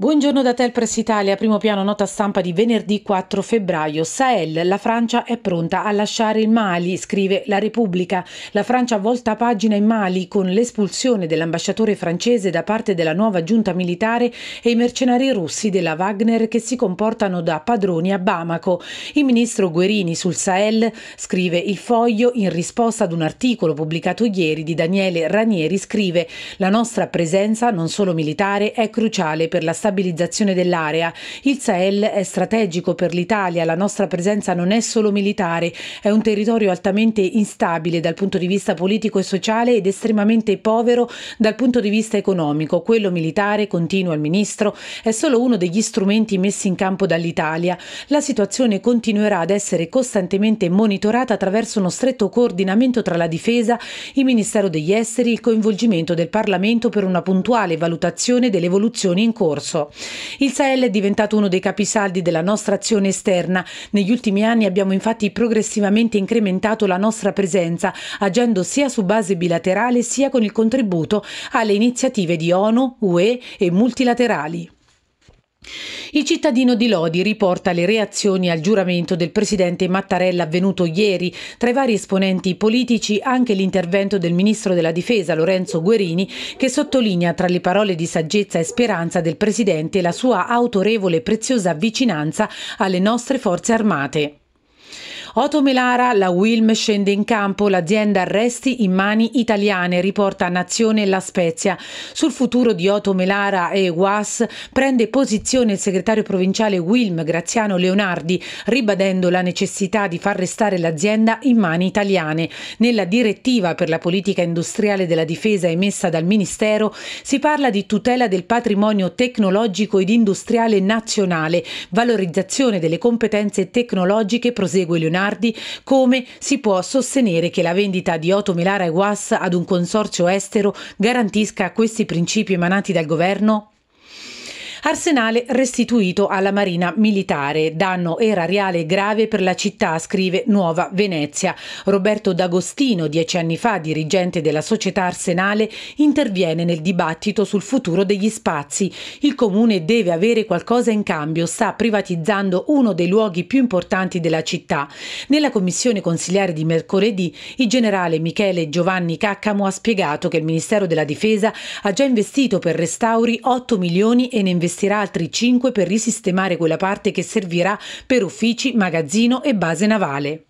Buongiorno da Telpress Italia, primo piano nota stampa di venerdì 4 febbraio. Sahel, la Francia è pronta a lasciare il Mali, scrive la Repubblica. La Francia volta pagina in Mali con l'espulsione dell'ambasciatore francese da parte della nuova giunta militare e i mercenari russi della Wagner che si comportano da padroni a Bamako. Il ministro Guerini sul Sahel scrive il foglio in risposta ad un articolo pubblicato ieri di Daniele Ranieri scrive la nostra presenza, non solo militare, è cruciale per la stabilità stabilizzazione dell'area. Il Sahel è strategico per l'Italia, la nostra presenza non è solo militare, è un territorio altamente instabile dal punto di vista politico e sociale ed estremamente povero dal punto di vista economico. Quello militare, continua il Ministro, è solo uno degli strumenti messi in campo dall'Italia. La situazione continuerà ad essere costantemente monitorata attraverso uno stretto coordinamento tra la difesa, il Ministero degli Esteri e il coinvolgimento del Parlamento per una puntuale valutazione delle evoluzioni in corso scorso. Il Sahel è diventato uno dei capisaldi della nostra azione esterna. Negli ultimi anni abbiamo infatti progressivamente incrementato la nostra presenza, agendo sia su base bilaterale sia con il contributo alle iniziative di ONU, UE e multilaterali. Il cittadino di Lodi riporta le reazioni al giuramento del presidente Mattarella avvenuto ieri. Tra i vari esponenti politici anche l'intervento del ministro della difesa Lorenzo Guerini che sottolinea tra le parole di saggezza e speranza del presidente la sua autorevole e preziosa vicinanza alle nostre forze armate. Otto Melara, la Wilm scende in campo, l'azienda resti in mani italiane, riporta Nazione La Spezia. Sul futuro di Otto Melara e UAS prende posizione il segretario provinciale Wilm Graziano Leonardi, ribadendo la necessità di far restare l'azienda in mani italiane. Nella direttiva per la politica industriale della difesa emessa dal Ministero si parla di tutela del patrimonio tecnologico ed industriale nazionale, valorizzazione delle competenze tecnologiche, prosegue Leonardi Mainardi come si può sostenere che la vendita di Oto Melara e Guas ad un consorzio estero garantisca questi principi emanati dal governo? Arsenale restituito alla Marina Militare. Danno erariale grave per la città, scrive Nuova Venezia. Roberto D'Agostino, dieci anni fa dirigente della società Arsenale, interviene nel dibattito sul futuro degli spazi. Il comune deve avere qualcosa in cambio, sta privatizzando uno dei luoghi più importanti della città. Nella commissione consiliare di mercoledì, il generale Michele Giovanni Caccamo ha spiegato che il Ministero della Difesa ha già investito per restauri 8 milioni e ne investimenti investirà altri 5 per risistemare quella parte che servirà per uffici, magazzino e base navale.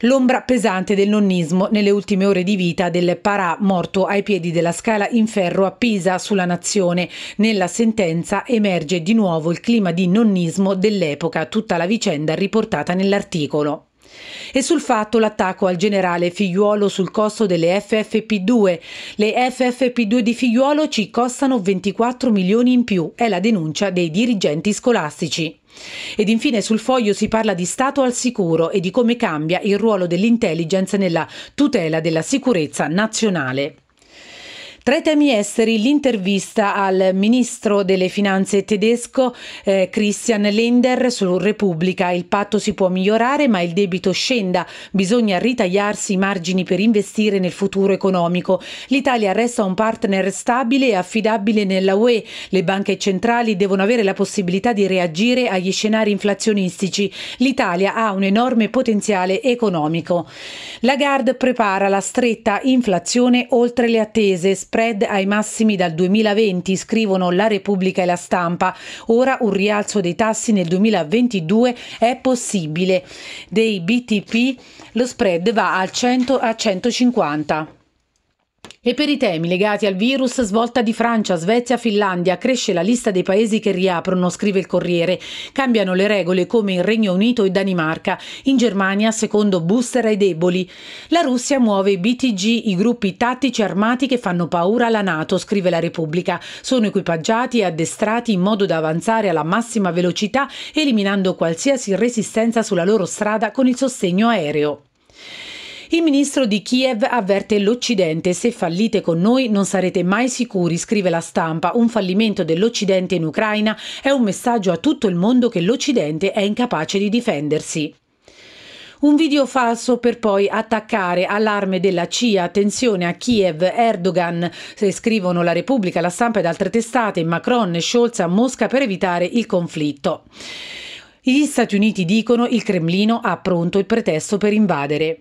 L'ombra pesante del nonnismo nelle ultime ore di vita del Parà morto ai piedi della scala in ferro a Pisa sulla nazione. Nella sentenza emerge di nuovo il clima di nonnismo dell'epoca, tutta la vicenda riportata nell'articolo e sul fatto l'attacco al generale Figliuolo sul costo delle FFP2. Le FFP2 di Figliuolo ci costano 24 milioni in più, è la denuncia dei dirigenti scolastici. Ed infine sul foglio si parla di Stato al sicuro e di come cambia il ruolo dell'intelligence nella tutela della sicurezza nazionale. Tra i temi esteri l'intervista al ministro delle finanze tedesco eh, Christian Lender su Repubblica. Il patto si può migliorare ma il debito scenda, bisogna ritagliarsi i margini per investire nel futuro economico. L'Italia resta un partner stabile e affidabile nella UE. Le banche centrali devono avere la possibilità di reagire agli scenari inflazionistici. L'Italia ha un enorme potenziale economico. Lagarde prepara la stretta inflazione oltre le attese spread ai massimi dal 2020, scrivono La Repubblica e la Stampa. Ora un rialzo dei tassi nel 2022 è possibile. Dei BTP lo spread va al 100 a 150. E per i temi legati al virus, svolta di Francia, Svezia, Finlandia, cresce la lista dei paesi che riaprono, scrive il Corriere. Cambiano le regole come in Regno Unito e Danimarca, in Germania secondo booster ai deboli. La Russia muove i BTG, i gruppi tattici armati che fanno paura alla Nato, scrive la Repubblica. Sono equipaggiati e addestrati in modo da avanzare alla massima velocità, eliminando qualsiasi resistenza sulla loro strada con il sostegno aereo. Il ministro di Kiev avverte l'Occidente, se fallite con noi non sarete mai sicuri, scrive la stampa. Un fallimento dell'Occidente in Ucraina è un messaggio a tutto il mondo che l'Occidente è incapace di difendersi. Un video falso per poi attaccare allarme della CIA, attenzione a Kiev, Erdogan, se scrivono la Repubblica, la stampa ed altre testate, Macron e Scholz a Mosca per evitare il conflitto. Gli Stati Uniti dicono il Cremlino ha pronto il pretesto per invadere.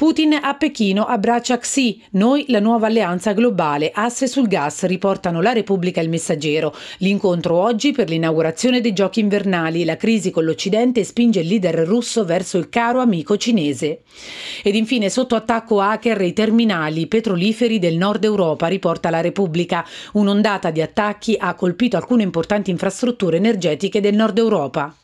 Putin a Pechino abbraccia Xi, noi la nuova alleanza globale, asse sul gas, riportano la Repubblica e il Messaggero. L'incontro oggi per l'inaugurazione dei giochi invernali, la crisi con l'Occidente spinge il leader russo verso il caro amico cinese. Ed infine sotto attacco hacker i terminali petroliferi del nord Europa, riporta la Repubblica. Un'ondata di attacchi ha colpito alcune importanti infrastrutture energetiche del nord Europa.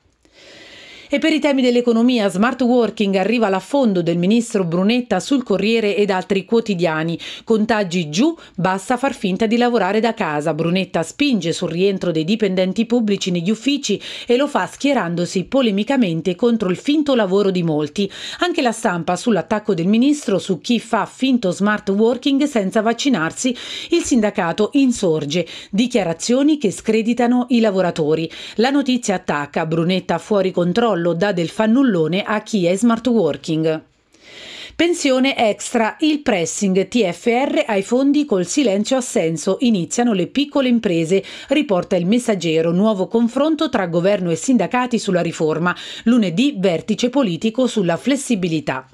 E per i temi dell'economia, smart working arriva l'affondo del ministro Brunetta sul Corriere ed altri quotidiani. Contagi giù, basta far finta di lavorare da casa. Brunetta spinge sul rientro dei dipendenti pubblici negli uffici e lo fa schierandosi polemicamente contro il finto lavoro di molti. Anche la stampa sull'attacco del ministro su chi fa finto smart working senza vaccinarsi, il sindacato insorge. Dichiarazioni che screditano i lavoratori. La notizia attacca Brunetta fuori controllo crollo dà del fannullone a chi è smart working. Pensione extra, il pressing TFR ai fondi col silenzio assenso, iniziano le piccole imprese, riporta il messaggero, nuovo confronto tra governo e sindacati sulla riforma, lunedì vertice politico sulla flessibilità.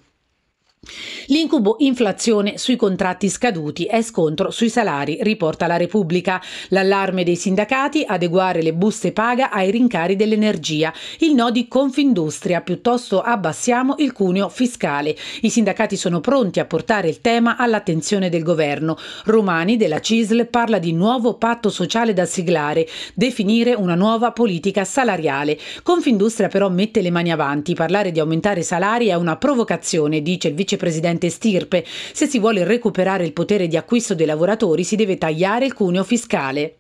L'incubo inflazione sui contratti scaduti e scontro sui salari, riporta la Repubblica. L'allarme dei sindacati, adeguare le buste paga ai rincari dell'energia. Il no di Confindustria, piuttosto abbassiamo il cuneo fiscale. I sindacati sono pronti a portare il tema all'attenzione del governo. Romani della CISL parla di nuovo patto sociale da siglare, definire una nuova politica salariale. Confindustria però mette le mani avanti. Parlare di aumentare salari è una provocazione, dice il vice vicepresidente Stirpe. Se si vuole recuperare il potere di acquisto dei lavoratori si deve tagliare il cuneo fiscale.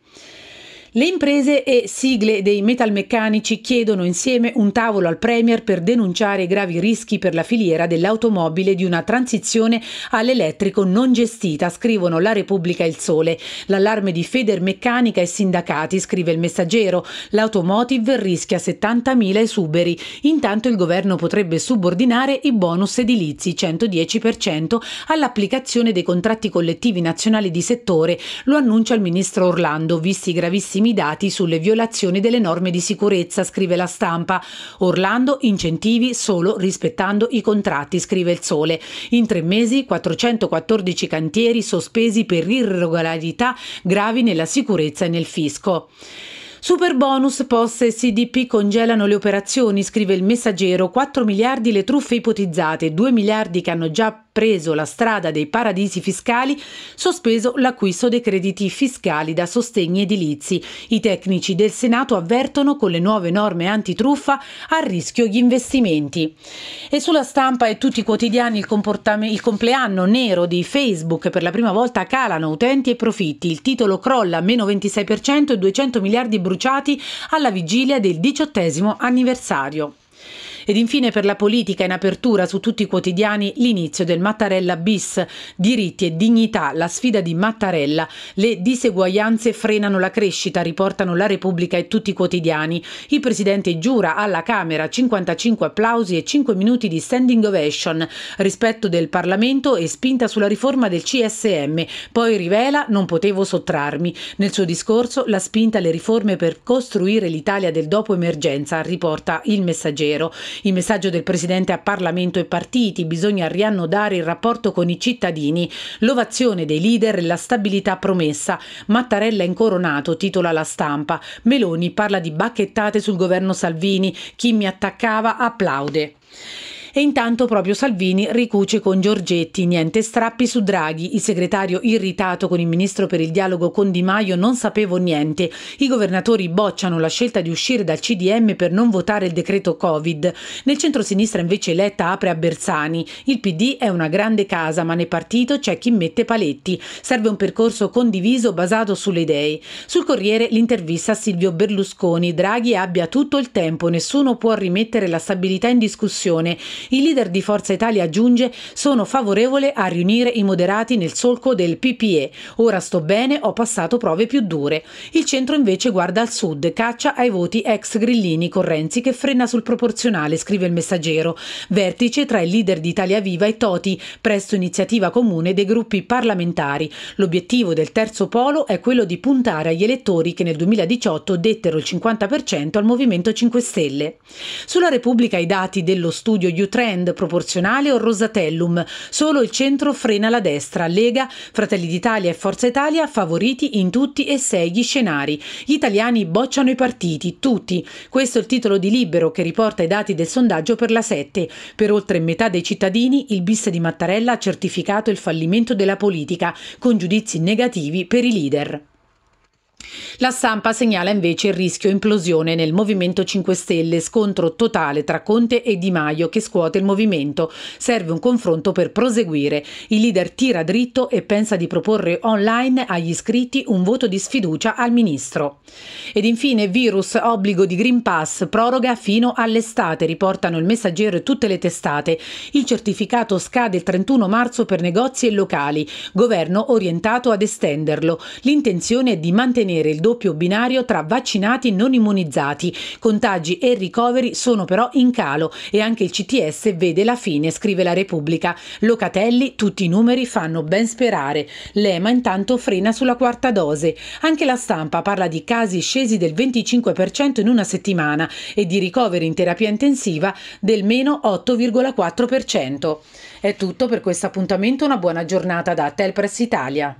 Le imprese e sigle dei metalmeccanici chiedono insieme un tavolo al Premier per denunciare i gravi rischi per la filiera dell'automobile di una transizione all'elettrico non gestita, scrivono La Repubblica e Il Sole. L'allarme di Federmeccanica e sindacati, scrive il messaggero. L'automotive rischia 70.000 esuberi. Intanto il governo potrebbe subordinare i bonus edilizi 110% all'applicazione dei contratti collettivi nazionali di settore, lo annuncia il ministro Orlando, visti i gravissimi dati sulle violazioni delle norme di sicurezza, scrive la stampa. Orlando incentivi solo rispettando i contratti, scrive il Sole. In tre mesi 414 cantieri sospesi per irregolarità gravi nella sicurezza e nel fisco. Super bonus, POS e CDP congelano le operazioni, scrive il messaggero, 4 miliardi le truffe ipotizzate, 2 miliardi che hanno già preso la strada dei paradisi fiscali, sospeso l'acquisto dei crediti fiscali da sostegni edilizi. I tecnici del Senato avvertono con le nuove norme antitruffa a rischio gli investimenti. E sulla stampa e tutti i quotidiani il, il compleanno nero di Facebook per la prima volta calano utenti e profitti. Il titolo crolla a meno 26% e 200 miliardi brutti bruciati alla vigilia del diciottesimo anniversario. Ed infine per la politica in apertura su tutti i quotidiani l'inizio del Mattarella bis, diritti e dignità, la sfida di Mattarella, le diseguaglianze frenano la crescita, riportano la Repubblica e tutti i quotidiani. Il Presidente giura alla Camera 55 applausi e 5 minuti di standing ovation, rispetto del Parlamento e spinta sulla riforma del CSM, poi rivela non potevo sottrarmi. Nel suo discorso la spinta alle riforme per costruire l'Italia del dopo emergenza, riporta il messaggero. Il messaggio del Presidente a Parlamento e partiti, bisogna riannodare il rapporto con i cittadini, l'ovazione dei leader e la stabilità promessa. Mattarella incoronato, titola la stampa. Meloni parla di bacchettate sul governo Salvini, chi mi attaccava applaude. E intanto proprio Salvini ricuce con Giorgetti, niente strappi su Draghi, il segretario irritato con il ministro per il dialogo con Di Maio non sapevo niente, i governatori bocciano la scelta di uscire dal CDM per non votare il decreto Covid, nel centro-sinistra invece Letta apre a Bersani, il PD è una grande casa ma nel partito c'è chi mette paletti, serve un percorso condiviso basato sulle idee. Sul Corriere l'intervista a Silvio Berlusconi, Draghi abbia tutto il tempo, nessuno può rimettere la stabilità in discussione, il leader di Forza Italia aggiunge sono favorevole a riunire i moderati nel solco del PPE. Ora sto bene, ho passato prove più dure. Il centro invece guarda al sud, caccia ai voti ex grillini con Renzi che frena sul proporzionale, scrive il messaggero. Vertice tra il leader di Italia Viva e Toti, presto iniziativa comune dei gruppi parlamentari. L'obiettivo del terzo polo è quello di puntare agli elettori che nel 2018 dettero il 50% al Movimento 5 Stelle. Sulla Repubblica i dati dello studio YouTube trend, proporzionale o rosatellum. Solo il centro frena la destra. Lega, Fratelli d'Italia e Forza Italia favoriti in tutti e sei gli scenari. Gli italiani bocciano i partiti, tutti. Questo è il titolo di Libero che riporta i dati del sondaggio per la 7. Per oltre metà dei cittadini il bis di Mattarella ha certificato il fallimento della politica, con giudizi negativi per i leader. La stampa segnala invece il rischio implosione nel Movimento 5 Stelle, scontro totale tra Conte e Di Maio che scuote il movimento. Serve un confronto per proseguire. Il leader tira dritto e pensa di proporre online agli iscritti un voto di sfiducia al ministro. Ed infine virus, obbligo di Green Pass, proroga fino all'estate, riportano il messaggero e tutte le testate. Il certificato scade il 31 marzo per negozi e locali. Governo orientato ad estenderlo. L'intenzione è di mantenere mantenere il doppio binario tra vaccinati e non immunizzati. Contagi e ricoveri sono però in calo e anche il CTS vede la fine, scrive la Repubblica. Locatelli, tutti i numeri fanno ben sperare. L'EMA intanto frena sulla quarta dose. Anche la stampa parla di casi scesi del 25% in una settimana e di ricoveri in terapia intensiva del meno 8,4%. È tutto per questo appuntamento, una buona giornata da Telpress Italia.